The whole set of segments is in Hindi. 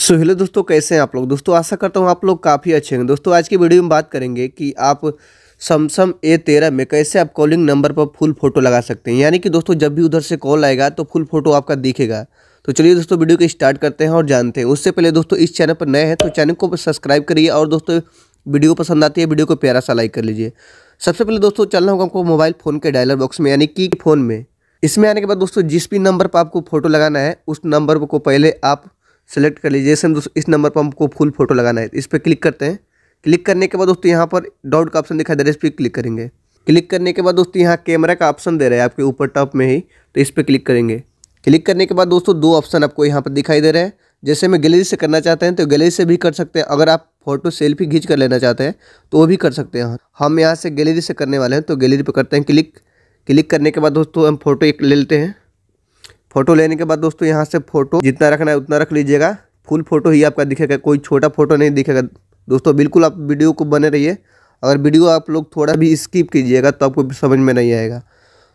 सो हेलो दोस्तों कैसे हैं आप लोग दोस्तों आशा करता हूँ आप लोग काफ़ी अच्छे हैं दोस्तों आज की वीडियो में बात करेंगे कि आप समसम ए तेरह में कैसे आप कॉलिंग नंबर पर फुल फोटो लगा सकते हैं यानी कि दोस्तों जब भी उधर से कॉल आएगा तो फुल फोटो आपका दिखेगा तो चलिए दोस्तों वीडियो को स्टार्ट करते हैं और जानते हैं उससे पहले दोस्तों इस चैनल पर नए हैं तो चैनल को सब्सक्राइब करिए और दोस्तों वीडियो पसंद आती है वीडियो को प्यारा सा लाइक कर लीजिए सबसे पहले दोस्तों चलना होगा आपको मोबाइल फ़ोन के डायलर बॉक्स में यानी कि फ़ोन में इसमें आने के बाद दोस्तों जिस भी नंबर पर आपको फ़ोटो लगाना है उस नंबर को पहले आप सेलेक्ट कर लीजिए जैसे हम दोस्तों इस नंबर पर हमको फुल फोटो लगाना है इस पर क्लिक करते हैं क्लिक करने के बाद दोस्तों यहाँ पर डाउट का ऑप्शन दिखाई दे रहा है इस पर क्लिक करेंगे क्लिक करने के बाद दोस्तों यहाँ कैमरा का ऑप्शन दे रहा है आपके ऊपर टॉप में ही तो इस पर क्लिक करेंगे क्लिक करने के बाद दोस्तों दो ऑप्शन आपको यहाँ पर दिखाई दे रहे हैं जैसे मैं गैलरी से करना चाहते हैं तो गैलरी से भी कर सकते हैं अगर आप फोटो सेल्फी खींच कर लेना चाहते हैं तो वो भी कर सकते हैं हम यहाँ से गैलरी से करने वाले हैं तो गैलरी पर करते हैं क्लिक क्लिक करने के बाद दोस्तों हम फोटो एक ले लेते हैं फोटो लेने के बाद दोस्तों यहाँ से फोटो जितना रखना है उतना रख लीजिएगा फुल फोटो ही आपका दिखेगा कोई छोटा फोटो नहीं दिखेगा दोस्तों बिल्कुल आप वीडियो को बने रहिए अगर वीडियो आप लोग थोड़ा भी स्किप कीजिएगा तो आपको समझ में नहीं आएगा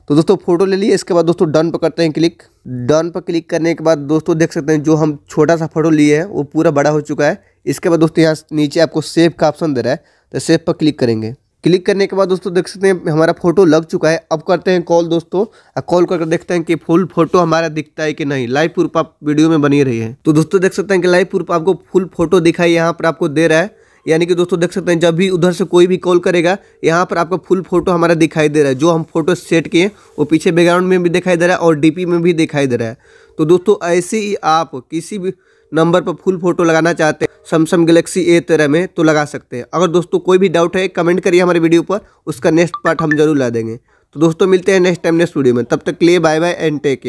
तो दोस्तों फोटो ले लिए इसके बाद दोस्तों डन पर करते हैं क्लिक डन पर क्लिक करने के बाद दोस्तों देख सकते हैं जो हम छोटा सा फोटो लिए हैं वो पूरा बड़ा हो चुका है इसके बाद दोस्तों यहाँ नीचे आपको सेव का ऑप्शन दे रहा है तो सेव पर क्लिक करेंगे क्लिक करने के बाद दोस्तों देख सकते हैं हमारा फोटो लग चुका है अब करते हैं कॉल दोस्तों कॉल करके देखते हैं कि फुल फोटो हमारा दिखता है कि नहीं लाइव प्रूफ आप वीडियो में बनी रही है तो दोस्तों देख सकते हैं कि लाइव प्रूफ आपको फुल फोटो दिखाई यहाँ पर आपको दे रहा है यानी कि दोस्तों देख सकते हैं जब भी उधर से कोई भी कॉल करेगा यहाँ पर आपका फुल फोटो हमारा दिखाई दे रहा है जो हम फोटो सेट किए वो पीछे बैकग्राउंड में भी दिखाई दे रहा है और डीपी में भी दिखाई दे रहा है तो दोस्तों ऐसे ही आप किसी भी नंबर पर फुल फोटो लगाना चाहते हैं सैमसंग गलेक्सी ए तेरह में तो लगा सकते हैं अगर दोस्तों कोई भी डाउट है कमेंट करिए हमारे वीडियो पर उसका नेक्स्ट पार्ट हम जरूर ला देंगे तो दोस्तों मिलते हैं नेक्स्ट टाइम नेक्स्ट वीडियो में तब तक लिए बाय बाय एंड टेक